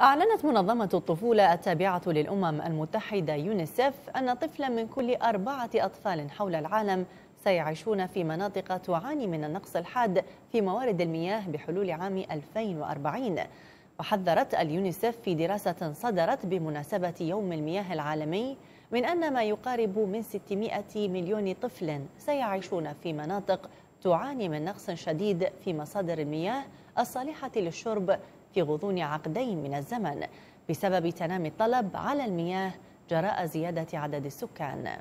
أعلنت منظمة الطفولة التابعة للأمم المتحدة يونيسف أن طفلا من كل أربعة أطفال حول العالم سيعيشون في مناطق تعاني من النقص الحاد في موارد المياه بحلول عام 2040 وحذرت اليونيسف في دراسة صدرت بمناسبة يوم المياه العالمي من أن ما يقارب من 600 مليون طفل سيعيشون في مناطق تعاني من نقص شديد في مصادر المياه الصالحة للشرب في غضون عقدين من الزمن بسبب تنامي الطلب على المياه جراء زيادة عدد السكان